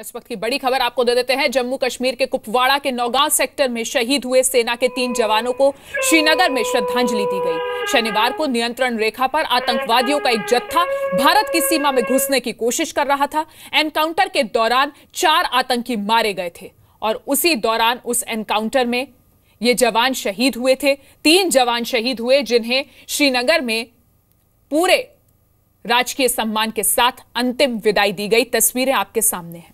इस वक्त की बड़ी खबर आपको दे देते हैं जम्मू कश्मीर के कुपवाड़ा के नौगांव सेक्टर में शहीद हुए सेना के तीन जवानों को श्रीनगर में श्रद्धांजलि दी गई शनिवार को नियंत्रण रेखा पर आतंकवादियों का एक जत्था भारत की सीमा में घुसने की कोशिश कर रहा था एनकाउंटर के दौरान चार आतंकी मारे गए थे और उसी दौरान उस एनकाउंटर में ये जवान शहीद हुए थे तीन जवान शहीद हुए जिन्हें श्रीनगर में पूरे राजकीय सम्मान के साथ अंतिम विदाई दी गई तस्वीरें आपके सामने हैं